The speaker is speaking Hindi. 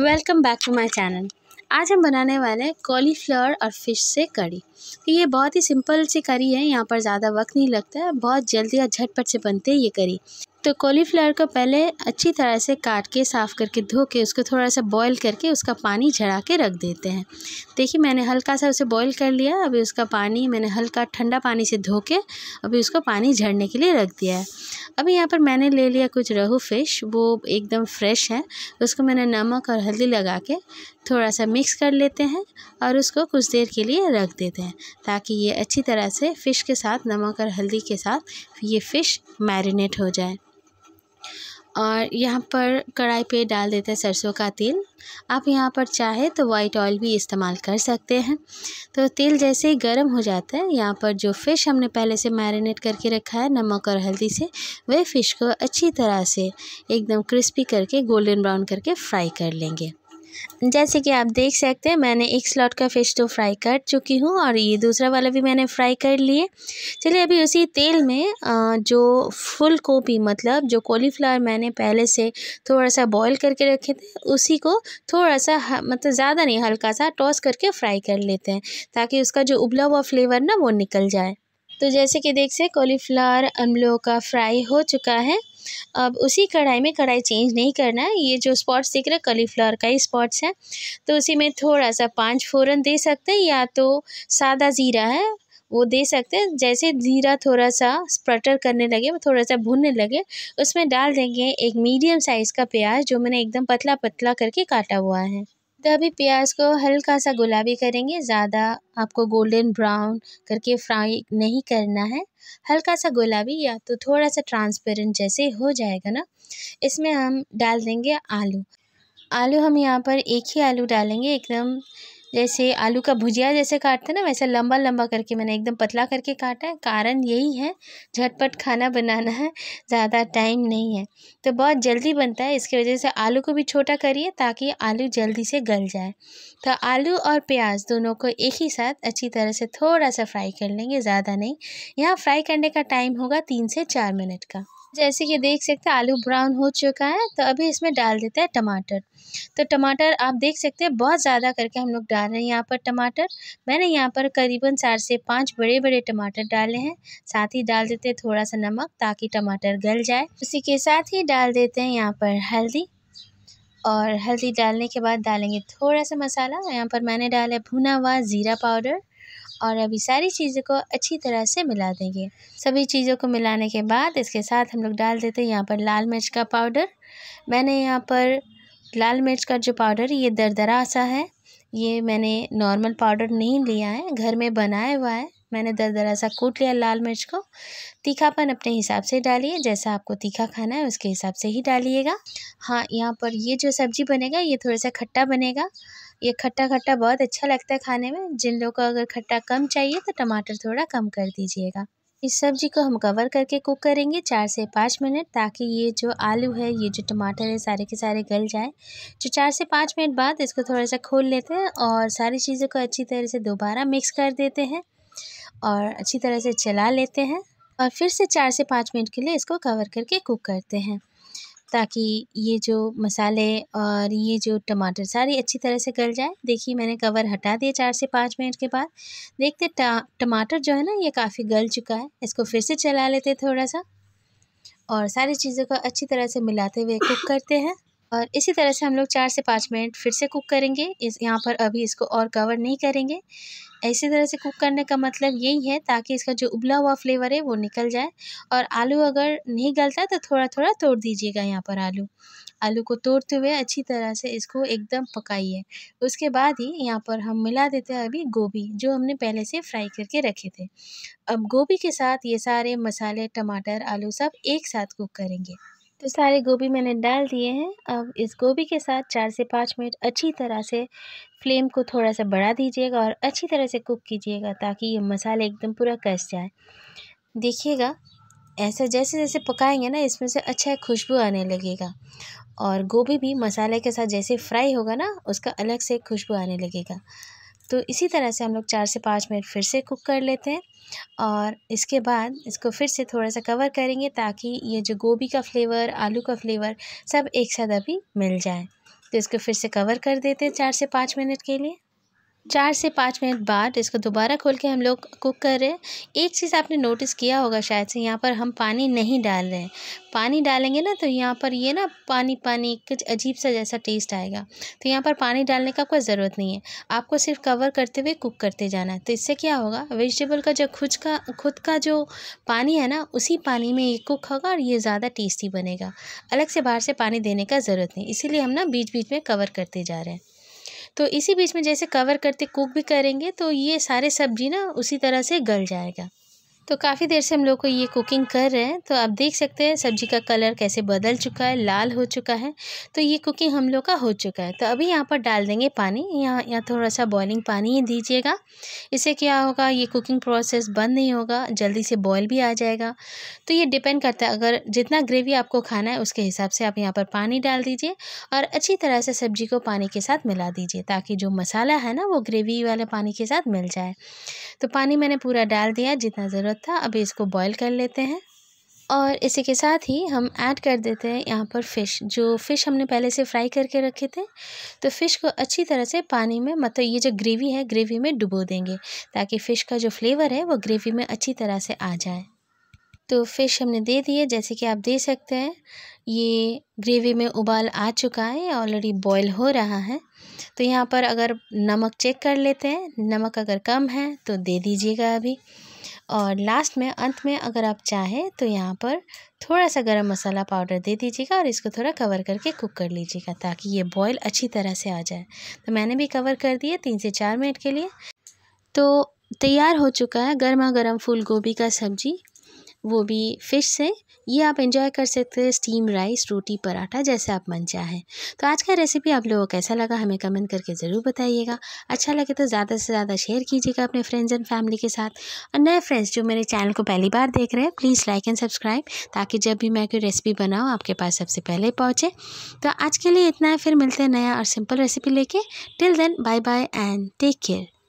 welcome back to my channel आज हम बनाने वाले हैं कॉलीफ्लावर और फिश से करी तो ये बहुत ही सिंपल सी करी है यहाँ पर ज़्यादा वक्त नहीं लगता है बहुत जल्दी और झटपट से बनते हैं ये करी तो कॉलीफ्लावर को पहले अच्छी तरह से काट के साफ़ करके धो के उसको थोड़ा सा बॉईल करके उसका पानी झड़ा के रख देते हैं देखिए मैंने हल्का सा उसे बॉईल कर लिया अभी उसका पानी मैंने हल्का ठंडा पानी से धो के अभी उसको पानी झड़ने के लिए रख दिया है अभी यहाँ पर मैंने ले लिया कुछ रहू फिश वो एकदम फ्रेश है उसको मैंने नमक और हल्दी लगा के थोड़ा सा मिक्स कर लेते हैं और उसको कुछ देर के लिए रख देते हैं ताकि ये अच्छी तरह से फ़िश के साथ नमक और हल्दी के साथ ये फ़िश मैरिनेट हो जाए और यहाँ पर कढ़ाई पे डाल देते हैं सरसों का तेल आप यहाँ पर चाहे तो वाइट ऑयल भी इस्तेमाल कर सकते हैं तो तेल जैसे ही गर्म हो जाता है यहाँ पर जो फ़िश हमने पहले से मैरिनेट करके रखा है नमक और हल्दी से वह फ़िश को अच्छी तरह से एकदम क्रिस्पी करके गोल्डन ब्राउन करके फ्राई कर लेंगे जैसे कि आप देख सकते हैं मैंने एक स्लॉट का फ़िश तो फ्राई कर चुकी हूँ और ये दूसरा वाला भी मैंने फ्राई कर लिए चलिए अभी उसी तेल में जो फुल कोपी मतलब जो कॉलीफ्लावर मैंने पहले से थोड़ा सा बॉईल करके रखे थे उसी को थोड़ा सा मतलब ज़्यादा नहीं हल्का सा टॉस करके फ्राई कर लेते हैं ताकि उसका जो उबला हुआ फ्लेवर ना वो निकल जाए तो जैसे कि देख से कॉलीफ्लावर हम का फ्राई हो चुका है अब उसी कढ़ाई में कढ़ाई चेंज नहीं करना है ये जो स्पॉट्स दिख रहा है कॉलीफ्लावर का ही स्पॉट्स है तो उसी में थोड़ा सा पाँच फोरन दे सकते हैं या तो सादा ज़ीरा है वो दे सकते हैं जैसे ज़ीरा थोड़ा सा स्प्रटर करने लगे वो थोड़ा सा भुनने लगे उसमें डाल देंगे एक मीडियम साइज़ का प्याज जो मैंने एकदम पतला पतला करके काटा हुआ है तो अभी प्याज को हल्का सा गुलाबी करेंगे ज़्यादा आपको गोल्डन ब्राउन करके फ्राई नहीं करना है हल्का सा गुलाबी या तो थोड़ा सा ट्रांसपेरेंट जैसे हो जाएगा ना इसमें हम डाल देंगे आलू आलू हम यहाँ पर एक ही आलू डालेंगे एकदम जैसे आलू का भुजिया जैसे काटते हैं ना वैसे लंबा लंबा करके मैंने एकदम पतला करके काटा है कारण यही है झटपट खाना बनाना है ज़्यादा टाइम नहीं है तो बहुत जल्दी बनता है इसकी वजह से आलू को भी छोटा करिए ताकि आलू जल्दी से गल जाए तो आलू और प्याज दोनों को एक ही साथ अच्छी तरह से थोड़ा सा फ्राई कर लेंगे ज़्यादा नहीं यहाँ फ्राई करने का टाइम होगा तीन से चार मिनट का जैसे कि देख सकते हैं आलू ब्राउन हो चुका है तो अभी इसमें डाल देते हैं टमाटर तो टमाटर आप देख सकते हैं बहुत ज़्यादा करके हम लोग डाल रहे हैं यहाँ पर टमाटर मैंने यहाँ पर करीबन चार से पाँच बड़े बड़े टमाटर डाले हैं साथ ही डाल देते हैं थोड़ा सा नमक ताकि टमाटर गल जाए उसी के साथ ही डाल देते हैं यहाँ पर हल्दी और हल्दी डालने के बाद डालेंगे थोड़ा सा मसाला यहाँ पर मैंने डाला है भुना हुआ ज़ीरा पाउडर और अभी सारी चीज़ों को अच्छी तरह से मिला देंगे सभी चीज़ों को मिलाने के बाद इसके साथ हम लोग डाल देते हैं यहाँ पर लाल मिर्च का पाउडर मैंने यहाँ पर लाल मिर्च का जो पाउडर ये दरदरा सा है ये मैंने नॉर्मल पाउडर नहीं लिया है घर में बनाया हुआ है मैंने दरदरा सा कूट लिया लाल मिर्च को तीखापन अपने हिसाब से डालिए जैसा आपको तीखा खाना है उसके हिसाब से ही डालिएगा हाँ यहाँ पर ये जो सब्ज़ी बनेगा ये थोड़ा सा खट्टा बनेगा ये खट्टा खट्टा बहुत अच्छा लगता है खाने में जिन लोगों को अगर खट्टा कम चाहिए तो टमाटर थोड़ा कम कर दीजिएगा इस सब्जी को हम कवर करके कुक करेंगे चार से पाँच मिनट ताकि ये जो आलू है ये जो टमाटर है सारे के सारे गल जाए जो चार से पाँच मिनट बाद इसको थोड़ा सा खोल लेते हैं और सारी चीज़ों को अच्छी तरह से दोबारा मिक्स कर देते हैं और अच्छी तरह से चला लेते हैं और फिर से चार से पाँच मिनट के लिए इसको कवर करके कुक करते हैं ताकि ये जो मसाले और ये जो टमाटर सारे अच्छी तरह से गल जाए देखिए मैंने कवर हटा दिया चार से पाँच मिनट के बाद देखते टमाटर जो है ना ये काफ़ी गल चुका है इसको फिर से चला लेते थोड़ा सा और सारी चीज़ों को अच्छी तरह से मिलाते हुए कुक करते हैं और इसी तरह से हम लोग चार से पाँच मिनट फिर से कुक करेंगे इस यहाँ पर अभी इसको और कवर नहीं करेंगे इसी तरह से कुक करने का मतलब यही है ताकि इसका जो उबला हुआ फ्लेवर है वो निकल जाए और आलू अगर नहीं गलता तो थोड़ा थोड़ा तोड़ दीजिएगा यहाँ पर आलू आलू को तोड़ते हुए अच्छी तरह से इसको एकदम पकाइए उसके बाद ही यहाँ पर हम मिला देते हैं अभी गोभी जो हमने पहले से फ्राई करके रखे थे अब गोभी के साथ ये सारे मसाले टमाटर आलू सब एक साथ कुक करेंगे तो सारे गोभी मैंने डाल दिए हैं अब इस गोभी के साथ चार से पाँच मिनट अच्छी तरह से फ्लेम को थोड़ा सा बढ़ा दीजिएगा और अच्छी तरह से कुक कीजिएगा ताकि ये मसाला एकदम पूरा कस जाए देखिएगा ऐसा जैसे जैसे पकाएंगे ना इसमें से अच्छा खुशबू आने लगेगा और गोभी भी मसाले के साथ जैसे फ्राई होगा ना उसका अलग से खुशबू आने लगेगा तो इसी तरह से हम लोग चार से पाँच मिनट फिर से कुक कर लेते हैं और इसके बाद इसको फिर से थोड़ा सा कवर करेंगे ताकि ये जो गोभी का फ्लेवर आलू का फ्लेवर सब एक साथ अभी मिल जाए तो इसको फिर से कवर कर देते हैं चार से पाँच मिनट के लिए चार से पाँच मिनट बाद इसको दोबारा खोल के हम लोग कुक कर रहे हैं एक चीज़ आपने नोटिस किया होगा शायद से यहाँ पर हम पानी नहीं डाल रहे हैं पानी डालेंगे ना तो यहाँ पर ये ना पानी पानी कुछ अजीब सा जैसा टेस्ट आएगा तो यहाँ पर पानी डालने का कोई ज़रूरत नहीं है आपको सिर्फ कवर करते हुए कुक करते जाना है तो इससे क्या होगा वेजिटेबल का जो खुद का खुद का जो पानी है ना उसी पानी में ये कुक होगा और ये ज़्यादा टेस्टी बनेगा अलग से बाहर से पानी देने का ज़रूरत नहीं इसीलिए हम ना बीच बीच में कवर करते जा रहे हैं तो इसी बीच में जैसे कवर करते कुक भी करेंगे तो ये सारे सब्जी ना उसी तरह से गल जाएगा तो काफ़ी देर से हम लोग को ये कुकिंग कर रहे हैं तो आप देख सकते हैं सब्जी का कलर कैसे बदल चुका है लाल हो चुका है तो ये कुकिंग हम लोग का हो चुका है तो अभी यहाँ पर डाल देंगे पानी यहाँ यहाँ थोड़ा सा बॉइलिंग पानी ही दीजिएगा इससे क्या होगा ये कुकिंग प्रोसेस बंद नहीं होगा जल्दी से बॉयल भी आ जाएगा तो ये डिपेंड करता है अगर जितना ग्रेवी आपको खाना है उसके हिसाब से आप यहाँ पर पानी डाल दीजिए और अच्छी तरह से सब्जी को पानी के साथ मिला दीजिए ताकि जो मसाला है ना वो ग्रेवी वाले पानी के साथ मिल जाए तो पानी मैंने पूरा डाल दिया जितना ज़रूरत था अभी इसको बॉईल कर लेते हैं और इसी के साथ ही हम ऐड कर देते हैं यहाँ पर फ़िश जो फ़िश हमने पहले से फ्राई करके रखे थे तो फ़िश को अच्छी तरह से पानी में मतलब ये जो ग्रेवी है ग्रेवी में डुबो देंगे ताकि फ़िश का जो फ्लेवर है वो ग्रेवी में अच्छी तरह से आ जाए तो फ़िश हमने दे दिए जैसे कि आप दे सकते हैं ये ग्रेवी में उबाल आ चुका है ऑलरेडी बॉयल हो रहा है तो यहाँ पर अगर नमक चेक कर लेते हैं नमक अगर कम है तो दे दीजिएगा अभी और लास्ट में अंत में अगर आप चाहें तो यहाँ पर थोड़ा सा गरम मसाला पाउडर दे दीजिएगा और इसको थोड़ा कवर करके कुक कर लीजिएगा ताकि ये बॉयल अच्छी तरह से आ जाए तो मैंने भी कवर कर दिए तीन से चार मिनट के लिए तो तैयार हो चुका है गर्मा गर्म फूल गोभी का सब्जी वो भी फ़िश से ये आप इन्जॉय कर सकते हैं स्टीम राइस रोटी पराठा जैसे आप मन चाहें तो आज का रेसिपी आप लोगों को कैसा लगा हमें कमेंट करके ज़रूर बताइएगा अच्छा लगे तो ज़्यादा से ज़्यादा शेयर कीजिएगा अपने फ्रेंड्स एंड फैमिली के साथ और नए फ्रेंड्स जो मेरे चैनल को पहली बार देख रहे हैं प्लीज़ लाइक एंड सब्सक्राइब ताकि जब भी मैं कोई रेसिपी बनाऊँ आपके पास सबसे पहले पहुँचे तो आज के लिए इतना है फिर मिलते हैं नया और सिंपल रेसिपी लेके till then bye bye and take care